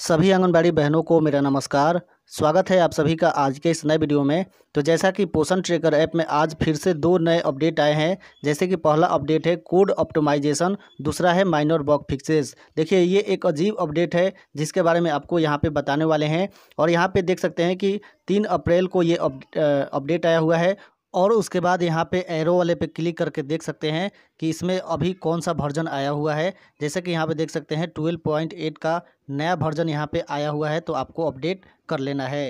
सभी आंगनबाड़ी बहनों को मेरा नमस्कार स्वागत है आप सभी का आज के इस नए वीडियो में तो जैसा कि पोषण ट्रेकर ऐप में आज फिर से दो नए अपडेट आए हैं जैसे कि पहला अपडेट है कोड ऑप्टोमाइजेशन दूसरा है माइनर बॉक फिक्सेस देखिए ये एक अजीब अपडेट है जिसके बारे में आपको यहाँ पे बताने वाले हैं और यहाँ पे देख सकते हैं कि तीन अप्रैल को ये अपडेट आया हुआ है और उसके बाद यहाँ पे एरो वाले पे क्लिक करके देख सकते हैं कि इसमें अभी कौन सा वर्जन आया हुआ है जैसे कि यहाँ पे देख सकते हैं ट्वेल्व पॉइंट एट का नया वर्जन यहाँ पे आया हुआ है तो आपको अपडेट कर लेना है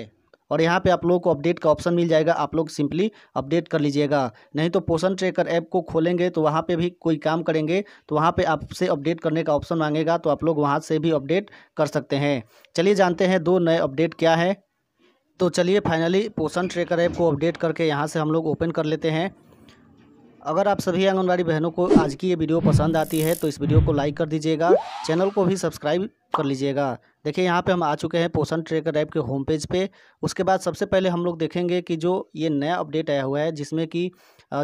और यहाँ पे आप लोगों को अपडेट का ऑप्शन मिल जाएगा आप लोग सिंपली अपडेट कर लीजिएगा नहीं तो पोषण ट्रेकर ऐप को खोलेंगे तो वहाँ पे भी कोई काम करेंगे तो वहाँ पे आपसे अपडेट करने का ऑप्शन मांगेगा तो आप लोग वहाँ से भी अपडेट कर सकते हैं चलिए जानते हैं दो नए अपडेट क्या है तो चलिए फाइनली पोषण ट्रेकर ऐप को अपडेट करके यहाँ से हम लोग ओपन कर लेते हैं अगर आप सभी आंगनबाड़ी बहनों को आज की ये वीडियो पसंद आती है तो इस वीडियो को लाइक कर दीजिएगा चैनल को भी सब्सक्राइब कर लीजिएगा देखिए यहाँ पे हम आ चुके हैं पोषण ट्रेकर ऐप के होम पेज पे उसके बाद सबसे पहले हम लोग देखेंगे कि जो ये नया अपडेट आया हुआ है जिसमें कि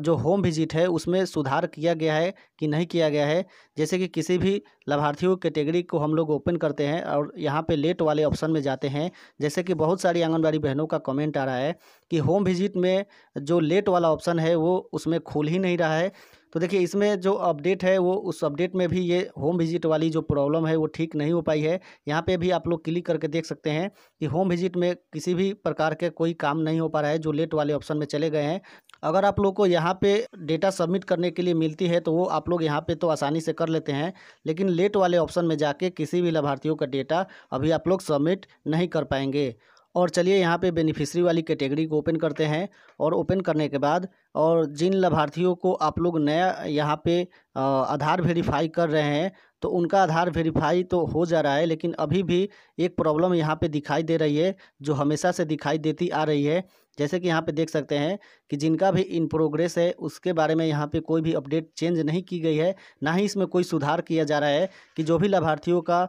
जो होम विजिट है उसमें सुधार किया गया है कि नहीं किया गया है जैसे कि किसी भी लाभार्थियों कैटेगरी को हम लोग ओपन करते हैं और यहाँ पे लेट वाले ऑप्शन में जाते हैं जैसे कि बहुत सारी आंगनबाड़ी बहनों का कमेंट आ रहा है कि होम विजिट में जो लेट वाला ऑप्शन है वो उसमें खुल ही नहीं रहा है तो देखिए इसमें जो अपडेट है वो उस अपडेट में भी ये होम विजिट वाली जो प्रॉब्लम है वो ठीक नहीं हो पाई है यहाँ पे भी आप लोग क्लिक करके देख सकते हैं कि होम विजिट में किसी भी प्रकार के कोई काम नहीं हो पा रहा है जो लेट वाले ऑप्शन में चले गए हैं अगर आप लोग को यहाँ पे डेटा सबमिट करने के लिए मिलती है तो वो आप लोग यहाँ पे तो आसानी से कर लेते हैं लेकिन लेट वाले ऑप्शन में जाके किसी भी लाभार्थियों का डेटा अभी आप लोग सबमिट नहीं कर पाएंगे और चलिए यहाँ पे बेनिफिशरी वाली कैटेगरी को ओपन करते हैं और ओपन करने के बाद और जिन लाभार्थियों को आप लोग नया यहाँ पे आधार वेरीफाई कर रहे हैं तो उनका आधार वेरीफाई तो हो जा रहा है लेकिन अभी भी एक प्रॉब्लम यहाँ पे दिखाई दे रही है जो हमेशा से दिखाई देती आ रही है जैसे कि यहाँ पे देख सकते हैं कि जिनका भी इन प्रोग्रेस है उसके बारे में यहाँ पे कोई भी अपडेट चेंज नहीं की गई है ना ही इसमें कोई सुधार किया जा रहा है कि जो भी लाभार्थियों का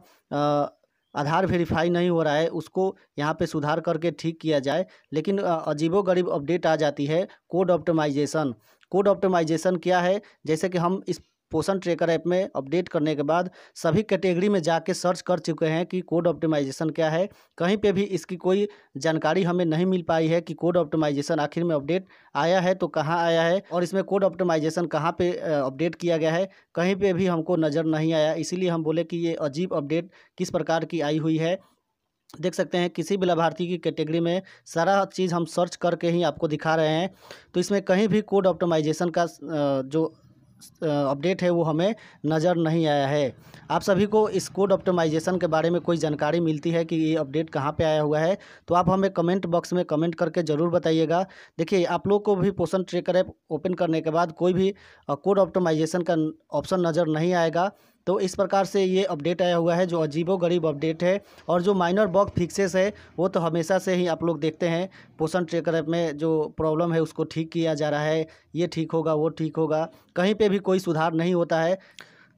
आधार वेरीफाई नहीं हो रहा है उसको यहाँ पे सुधार करके ठीक किया जाए लेकिन अजीबो गरीब अपडेट आ जाती है कोड ऑप्टिमाइजेशन कोड ऑप्टिमाइजेशन क्या है जैसे कि हम इस पोषण ट्रेकर ऐप में अपडेट करने के बाद सभी कैटेगरी में जाके सर्च कर चुके हैं कि कोड ऑप्टिमाइजेशन क्या है कहीं पे भी इसकी कोई जानकारी हमें नहीं मिल पाई है कि कोड ऑप्टिमाइजेशन आखिर में अपडेट आया है तो कहाँ आया है और इसमें कोड ऑप्टिमाइजेशन कहाँ पे अपडेट किया गया है कहीं पे भी हमको नज़र नहीं आया इसीलिए हम बोले कि ये अजीब अपडेट किस प्रकार की आई हुई है देख सकते हैं किसी भी लाभार्थी की कैटेगरी में सारा चीज़ हम सर्च करके ही आपको दिखा रहे हैं तो इसमें कहीं भी कोड ऑप्टिमाइजेशन का जो अपडेट है वो हमें नज़र नहीं आया है आप सभी को इस कोड ऑप्टिमाइजेशन के बारे में कोई जानकारी मिलती है कि ये अपडेट कहाँ पे आया हुआ है तो आप हमें कमेंट बॉक्स में कमेंट करके ज़रूर बताइएगा देखिए आप लोग को भी पोषण ट्रेकर ऐप ओपन करने के बाद कोई भी कोड ऑप्टिमाइजेशन का ऑप्शन नज़र नहीं आएगा तो इस प्रकार से ये अपडेट आया हुआ है जो अजीबो गरीब अपडेट है और जो माइनर बॉक फिक्सेस है वो तो हमेशा से ही आप लोग देखते हैं पोषण ट्रेकर ऐप में जो प्रॉब्लम है उसको ठीक किया जा रहा है ये ठीक होगा वो ठीक होगा कहीं पर भी कोई सुधार नहीं होता है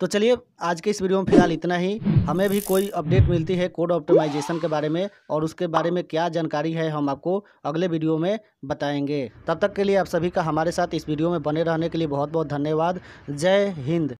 तो चलिए आज के इस वीडियो में फिलहाल इतना ही हमें भी कोई अपडेट मिलती है कोड ऑप्टिमाइजेशन के बारे में और उसके बारे में क्या जानकारी है हम आपको अगले वीडियो में बताएंगे तब तक के लिए आप सभी का हमारे साथ इस वीडियो में बने रहने के लिए बहुत बहुत धन्यवाद जय हिंद